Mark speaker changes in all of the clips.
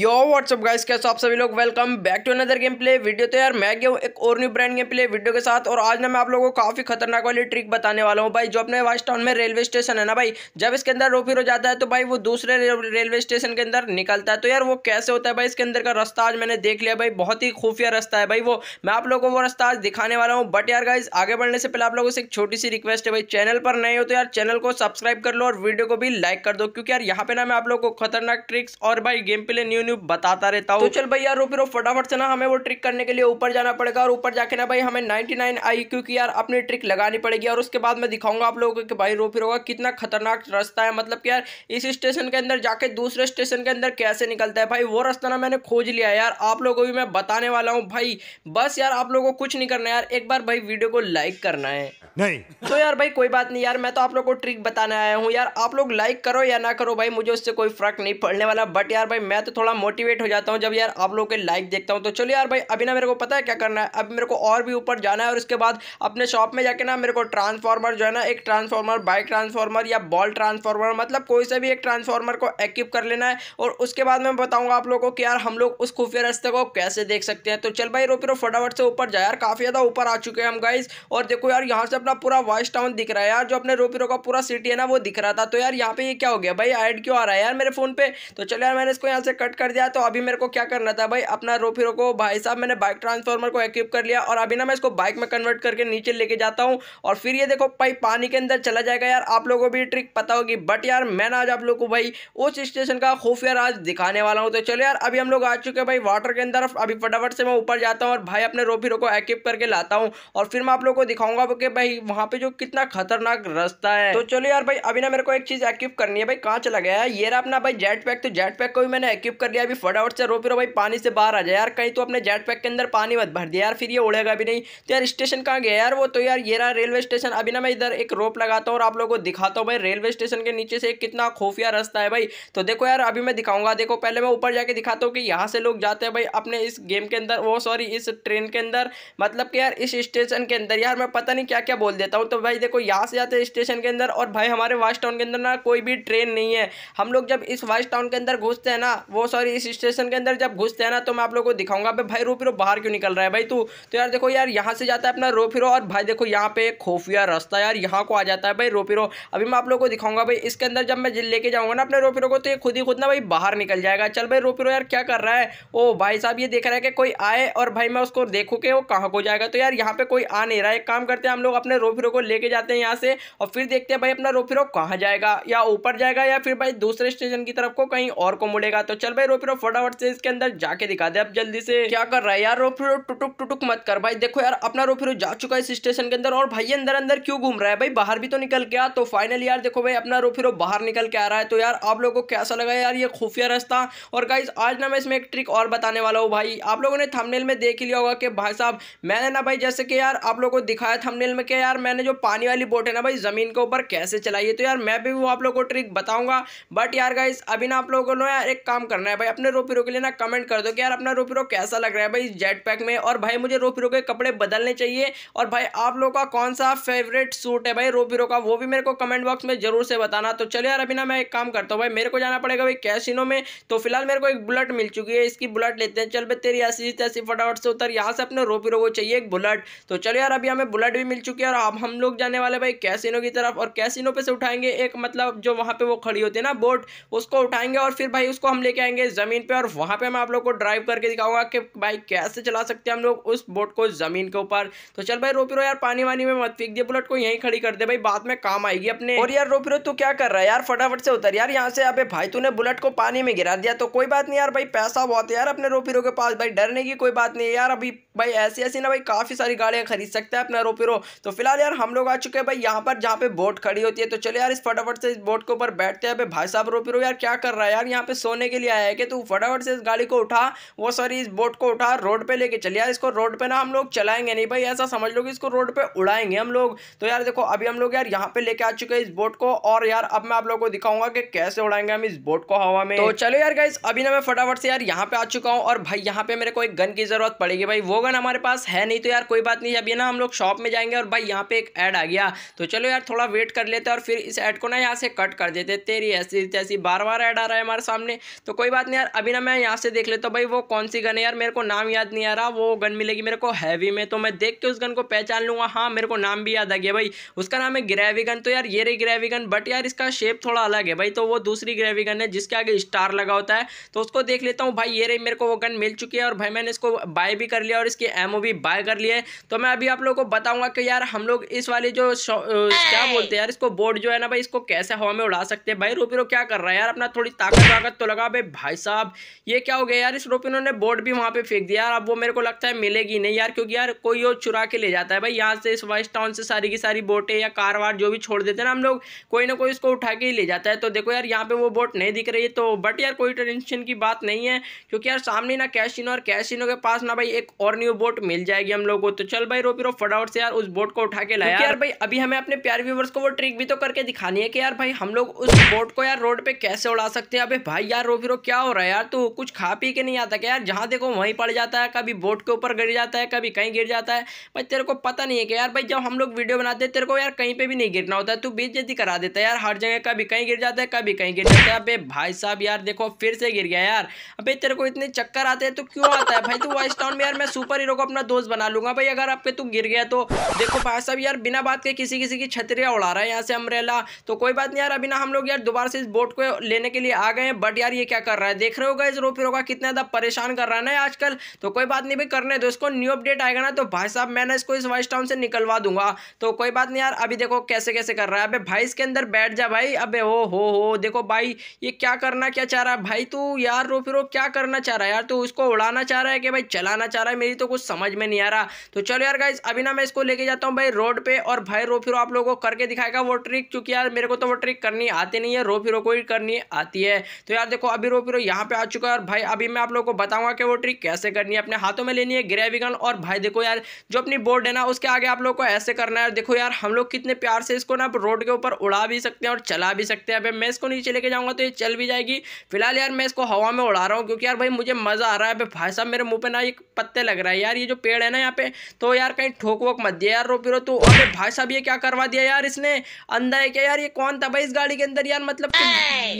Speaker 1: यो WhatsApp guys कैसे आप सभी लोग welcome back to another game play video तो यार मैं गया हूँ एक और new brand game play video के साथ और आज ना मैं आप लोगों को काफ़ी खतरनाक वाली ट्रिक बताने वाला हूँ भाई जो अपने वाइस टाउन में रेलवे स्टेशन है ना भाई जब इसके अंदर रोफी रो जाता है तो भाई वो दूसरे रेलवे स्टेशन के अंदर निकलता है तो यार वो कैसे होता है भाई इसके अंदर का रास्ता आज मैंने देख लिया भाई बहुत ही खुफिया रास्ता है भाई वो मैं आप लोगों को वो रास्ता आज दिखाने वाला हूँ बट यार गाइज आगे बढ़ने से पहले आप लोगों से एक छोटी सी रिक्वेस्ट है भाई चैनल पर नए हो तो यार चैनल को सब्सक्राइब कर लो और वीडियो को भी लाइक कर दो क्योंकि यार यहाँ पे ना मैं आप लोग को खतरनाक ट्रिक्स और भाई game play new new new बताता रहता हूँ तो चल भाई यार रोपी रो फटाफट से ना हमें वो ट्रिक करने के लिए ऊपर जाना पड़ेगा और ऊपर जाके ना भाई हमें नाइनटी नाइन आई क्यू की यार अपनी ट्रिक लगानी पड़ेगी और उसके बाद मैं दिखाऊंगा आप लोगों को कि भाई रोपी रोगा कितना खतरनाक रास्ता है मतलब कि यार इस स्टेशन के अंदर जाके दूसरे स्टेशन के अंदर कैसे निकलता है भाई वो रास्ता ना मैंने खोज लिया यार आप लोगों को भी मैं बताने वाला हूँ भाई बस यार आप लोगों को कुछ नहीं करना यार एक बार भाई वीडियो को लाइक करना है नहीं तो यार भाई कोई बात नहीं यार मैं तो आप लोगों को ट्रिक बताने आया हूँ यार आप लोग लाइक करो या ना करो भाई मुझे उससे कोई फर्क नहीं पड़ने वाला बट यार भाई मैं तो थोड़ा थोड़ा मोटिवेट हो जाता हूँ जब यार आप लोगों के लाइक देखता हूँ तो चलो यार भाई अभी ना मेरे को पता है क्या करना है अब मेरे को और भी ऊपर जाना है और उसके बाद अपने शॉप में जाके ना मेरे को ट्रांसफार्मर जो है ना एक ट्रांसफार्मर बाइक ट्रांसफार्मर या बॉल ट्रांसफार्मर मतलब कोई सा भी एक ट्रांसफार्मर को एक्यूप कर लेना है और उसके बाद मैं बताऊँगा आप लोगों को कि यार हम लोग उस खुफिया रास्ते को कैसे देख सकते हैं तो चल भाई रोपी रो फटाफट से ऊपर जाए यार काफ़ी ज़्यादा ऊपर आ चुके हैं हम गाइज और देखो यार यहाँ से अपना पूरा वॉइस टाउन दिख रहा है यार जो अपने रोपी रो का पूरा सिटी है ना वो दिख रहा था तो यार यहाँ पे ये क्या हो गया भाई ऐड क्यों आ रहा है यार मेरे फोन पे तो चलो यार मैंने इसको यहाँ से कट कर दिया तो अभी मेरे को क्या करना था भाई अपना रोफिरो को भाई साहब मैंने बाइक ट्रांसफार्मर को एक्विप कर लिया और अभी ना मैं इसको बाइक में कन्वर्ट करके नीचे लेके जाता हूँ और फिर ये देखो भाई पानी के अंदर चला जाएगा यार आप लोगों को भी ट्रिक पता होगी बट यार मैं आज आप लोग को भाई उस स्टेशन का खुफिया राज दिखाने वाला हूँ तो चलो यार अभी हम लोग आ चुके हैं भाई वाटर के अंदर अभी फटाफट से मैं ऊपर जाता हूँ और भाई अपने रोफिरो को एक्विप करके लाता हूँ और फिर मैं आप लोग को दिखाऊंगा कि भाई वहाँ पे जो कितना खतरनाक रास्ता है तो चलो यार भाई अभी ना मेरे को एक चीज़ एक्टिव करनी है भाई कहाँ चला गया है ये अपना भाई जेट पैक तो जेट पैक को भी मैंने एक्टिव कर लिया अभी फटाफट से रोपी रो भाई पानी से बाहर आ जाए यार कहीं तो अपने जेट पैक के अंदर पानी मत भर दिया यार फिर ये उड़ेगा भी नहीं तो यार स्टेशन कहाँ गया यार वो तो यार ये रहा रेलवे स्टेशन अभी ना मैं इधर एक रोप लगाता हूँ और आप लोगों को दिखाता हूँ भाई रेलवे स्टेशन के नीचे से कितना खुफिया रास्ता है भाई तो देखो यार अभी मैं दिखाऊंगा देखो पहले मैं ऊपर जाके दिखाता हूँ कि यहाँ से लोग जाते हैं भाई अपने इस गेम के अंदर वो सॉरी इस ट्रेन के अंदर मतलब कि यार इस स्टेशन के अंदर यार मैं पता नहीं क्या क्या बोल देता हूँ तो भाई देखो यहाँ से जाते हैं स्टेशन के अंदर और भाई हमारे वाश टाउन के अंदर ना कोई भी ट्रेन नहीं है हम लोग जब इस वाश टाउन के अंदर घुसते हैं ना वो सॉरी इस स्टेशन के अंदर जब घुसते हैं ना तो मैं आप लोगों को दिखाऊंगा अबे भाई रो फिरो बाहर क्यों निकल रहा है भाई तू तो यार देखो यार यहाँ से जाता है अपना रो फिरो और भाई देखो यहाँ पे खोफिया रास्ता यार यहाँ को आ जाता है भाई रो फिरो अभी मैं आप लोग को दिखाऊंगा भाई इसके अंदर जब मैं लेके जाऊँगा ना अपने रो फिरो को तो ये खुद ही खुद ना भाई बाहर निकल जाएगा चल भाई रो फिरो यार क्या कर रहा है ओ भाई साहब ये देख रहा है कि कोई आए और भाई मैं उसको देखूँ कि वो कहाँ को जाएगा तो यार यहाँ पे कोई आ नहीं रहा है काम करते हैं हम लोग अपने रो फिरो को लेके जाते हैं यहाँ से और फिर देखते हैं भाई अपना रो फिरो कहाँ जाएगा या ऊपर जाएगा या फिर भाई दूसरे स्टेशन की तरफ को कहीं और को मुड़ेगा तो चल भाई रोपिरो फटाफट से इसके अंदर जाके दिखा दे अब जल्दी से क्या कर रहा है यार रोपिरो टुटुक टुटुक मत कर भाई देखो यार अपना रोपिरो जा चुका है इस स्टेशन के अंदर और भाई अंदर अंदर क्यों घूम रहा है भाई बाहर भी तो निकल गया तो फाइनल यार देखो भाई अपना रोपिरो बाहर निकल के आ रहा है तो यार आप लोगों को कैसा लगा यार ये खुफिया रास्ता और गाइज आज ना मैं इसमें एक ट्रिक और बताने वाला हूँ भाई आप लोगों ने थमनेल में देख लिया होगा कि भाई साहब मैंने ना भाई जैसे कि यार आप लोगों को दिखाया थमनेल में कि यार मैंने जो पानी वाली बोट है ना भाई ज़मीन के ऊपर कैसे चलाई है तो यार मैं भी वो आप लोगों को ट्रिक बताऊंगा बट यार गाइज अभी ना आप लोगों को यार एक काम करना है है भाई अपने रो के लिए ना कमेंट कर दो कि यार अपना रो कैसा लग रहा है भाई जेट पैक में और भाई मुझे रो के कपड़े बदलने चाहिए और भाई आप लोगों का कौन सा फेवरेट सूट है भाई रो का वो भी मेरे को कमेंट बॉक्स में जरूर से बताना तो चलो यार अभी ना मैं एक काम करता हूँ भाई मेरे को जाना पड़ेगा भाई कैसिनो में तो फिलहाल मेरे को एक बुलेट मिल चुकी है इसकी बुलेट लेते हैं चल भाई तेरी ऐसी तैसी फटाफट से उतर यहाँ से अपने रोपी को चाहिए एक बुलेट तो चलो यार अभी हमें बुलेट भी मिल चुकी है और अब हम लोग जाने वाले भाई कैसिनो की तरफ और कैसिनो पे से उठाएंगे एक मतलब जो वहाँ पे वो खड़ी होती है ना बोट उसको उठाएंगे और फिर भाई उसको हम लेके आएंगे जाएंगे ज़मीन पे और वहां पे मैं आप लोग को ड्राइव करके दिखाऊंगा कि भाई कैसे चला सकते हैं हम लोग उस बोट को ज़मीन के ऊपर तो चल भाई रोपीरो यार पानी वानी में मत फेंक दिए बुलेट को यहीं खड़ी कर दे भाई बाद में काम आएगी अपने और यार रोपीरो तू क्या कर रहा है यार फटाफट से उतर यार यहाँ से अबे भाई तूने बुलेट को पानी में गिरा दिया तो कोई बात नहीं यार भाई पैसा बहुत है यार अपने रोपीरो के पास भाई डरने की कोई बात नहीं है यार अभी भाई ऐसी ऐसी ना भाई काफ़ी सारी गाड़ियां खरीद सकते हैं अपना रोपीरो तो फिलहाल यार हम लोग आ चुके हैं भाई यहाँ पर जहाँ पे बोट खड़ी होती है तो चलो यार इस फटाफट से इस बोट के ऊपर बैठते हैं भाई साहब रोपीरो यार क्या कर रहा है यार यहाँ पे सोने के लिए आया है कि तू फटाफट से इस गाड़ी को उठा वो सॉरी इस बोट को उठा रोड पे लेके चलिया इसको रोड पे ना हम लोग चलाएंगे नहीं भाई ऐसा समझ लो कि इसको रोड पे उड़ाएंगे हम लोग तो यार देखो अभी हम लोग यार यहाँ पे लेके आ चुके हैं इस बोट को और यार अब मैं आप लोग को दिखाऊंगा कि कैसे उड़ाएंगे हम इस बोट को हवा में तो चलो यार गाइस अभी ना मैं फटाफट से यार यहाँ पे आ चुका हूँ और भाई यहाँ पे मेरे को एक गन की जरूरत पड़ेगी भाई वो गन हमारे पास है नहीं तो यार कोई बात नहीं अभी ना हम लोग शॉप में जाएंगे और भाई यहाँ पे एक ऐड आ गया तो चलो यार थोड़ा वेट कर लेते हैं और फिर इस ऐड को ना यहाँ से कट कर देते तेरी ऐसी ऐसी बार बार ऐड आ रहा है हमारे सामने तो कोई बात नहीं यार अभी ना मैं यहाँ से देख लेता तो भाई वो कौन सी गन है यार मेरे को नाम याद नहीं आ रहा वो गन मिलेगी मेरे को हैवी में तो मैं देख के उस गन को पहचान लूँगा हाँ मेरे को नाम भी याद आ गया भाई उसका नाम है ग्रेवी गन तो यार ये रही ग्रेवी गन बट यार इसका शेप थोड़ा अलग है भाई तो वो दूसरी ग्रेवी गन है जिसके आगे स्टार लगा होता है तो उसको देख लेता हूँ भाई ये रही मेरे को वो गन मिल चुकी है और भाई मैंने इसको बाय भी कर लिया और इसकी एमओ भी बाय कर लिया है तो मैं अभी आप लोगों को बताऊँगा कि यार हम लोग इस वाले जो क्या बोलते हैं यार इसको बोर्ड जो है ना भाई इसको कैसे हवा में उड़ा सकते हैं भाई रूपीरो क्या कर रहा है यार अपना थोड़ी ताकत वाकत तो लगा भाई भाई साहब ये क्या हो गया यार इस रोप इन्होंने बोर्ड भी वहाँ पे फेंक दिया यार अब वो मेरे को लगता है मिलेगी नहीं यार क्योंकि यार कोई और चुरा के ले जाता है भाई यहाँ से इस वाइस टाउन से सारी की सारी बोटें या कार वार जो भी छोड़ देते हैं ना हम लोग कोई ना कोई इसको उठा के ही ले जाता है तो देखो यार यहाँ पर वो बोट नहीं दिख रही है तो बट यार कोई टेंशन की बात नहीं है क्योंकि यार सामने ना कैशिनो और कैशिनो के पास ना भाई एक और न्यू बोट मिल जाएगी हम लोग को तो चल भाई रोपी रो फटाफट से यार उस बोट को उठा के लाया यार भाई अभी हमें अपने प्यार व्यूवर्स को वो ट्रिक भी तो करके दिखानी है कि यार भाई हम लोग उस बोट को यार रोड पे कैसे उड़ा सकते हैं अबे भाई यार रोफिरो क्या क्या हो रहा है यार तू कुछ खा पी के नहीं आता क्या यार जहाँ देखो वहीं पड़ जाता है कभी बोट के ऊपर गिर जाता है कभी कहीं गिर जाता है भाई तेरे को पता नहीं है कि यार भाई जब हम लोग वीडियो बनाते हैं तेरे को यार कहीं पर भी नहीं गिरना होता है तू जल्दी करा देता है यार हर जगह कभी कहीं गिर जाता है कभी कहीं गिर जाता है अबे भाई साहब यार देखो फिर से गिर गया यार अबे तेरे को इतने चक्कर आते हैं तो क्यों आता है भाई तू वॉइस टाउन में यार मैं सुपर हीरो को अपना दोस्त बना लूंगा भाई अगर आपके तू गिर गया तो देखो भाई साहब यार बिना बात के किसी किसी की छतरिया उड़ा रहा है यहाँ से अमरेला तो कोई बात नहीं यार अभी ना हम लोग यार दोबारा से इस बोट को लेने के लिए आ गए हैं बट यार ये क्या कर रहा है देख रहे हो गाइज रोपी रोगा कितना ज़्यादा परेशान कर रहा है ना आजकल तो कोई बात नहीं भाई करने दो इसको न्यू अपडेट आएगा ना तो भाई साहब मैं इसको इस वाइस टाउन से निकलवा दूंगा तो कोई बात नहीं यार अभी देखो कैसे कैसे कर रहा है अबे भाई इसके अंदर बैठ जा भाई अबे हो हो हो देखो भाई ये क्या करना क्या चाह रहा है भाई तू यार रो फिर क्या करना चाह रहा है यार तू उसको उड़ाना चाह रहा है कि भाई चलाना चाह रहा है मेरी तो कुछ समझ में नहीं आ रहा तो चलो यार गाइज अभी ना मैं इसको लेके जाता हूँ भाई रोड पे और भाई रो आप लोगों को करके दिखाएगा वो ट्रिक क्योंकि यार मेरे को तो वो ट्रिक करनी आती नहीं है रो फिर को ही करनी आती है तो यार देखो अभी रो करो यहाँ पे आ चुका है और भाई अभी मैं आप लोगों को बताऊंगा कि वो ट्रिक कैसे करनी है अपने हाथों में लेनी है ग्रेविगन गन और भाई देखो यार जो अपनी बोर्ड है ना उसके आगे आप लोग को ऐसे करना है देखो यार हम लोग कितने प्यार से इसको ना रोड के ऊपर उड़ा भी सकते हैं और चला भी सकते हैं अभी मैं इसको नीचे लेके जाऊँगा तो ये चल भी जाएगी फिलहाल यार मैं इसको हवा में उड़ा रहा हूँ क्योंकि यार भाई मुझे मज़ा आ रहा है अभी भाई साहब मेरे मुँह पर ना एक पत्ते लग रहा है यार ये जो पेड़ है ना यहाँ पे तो यार कहीं ठोक वोक मत दिया यार रो पिरो तो अरे भाई साहब ये क्या करवा दिया यार इसने अंदर है क्या यार ये कौन था भाई इस गाड़ी के अंदर यार मतलब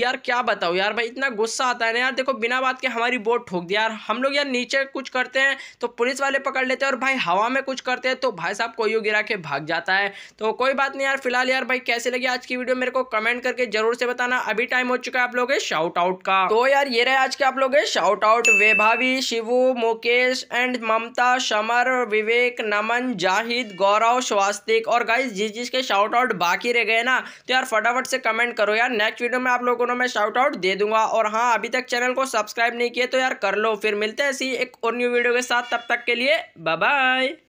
Speaker 1: यार क्या बताओ यार भाई इतना गुस्सा आता आता है ना यार देखो बिना बात के हमारी बोट ठोक दिया यार हम लोग यार नीचे कुछ करते हैं तो पुलिस वाले पकड़ लेते हैं और भाई हवा में कुछ करते हैं तो भाई साहब कोई गिरा के भाग जाता है तो कोई बात नहीं यार फिलहाल यार भाई कैसे लगी आज की वीडियो मेरे को कमेंट करके जरूर से बताना अभी टाइम हो चुका है आप लोग शाउट आउट का तो यार ये रहे आज के आप लोग shout out Vaibhavi Shivu Mukesh and Mamta शमर विवेक नमन जाहिद गौरव स्वास्तिक और गाइस जिस जिस के शाउट आउट बाकी रह गए ना तो यार फटाफट से कमेंट करो यार नेक्स्ट वीडियो में आप लोगों ने मैं शाउट आउट दे दूंगा और हाँ अभी तक चैनल को सब्सक्राइब नहीं किया तो यार कर लो फिर मिलते हैं ऐसी एक और न्यू वीडियो के साथ तब तक के लिए बाय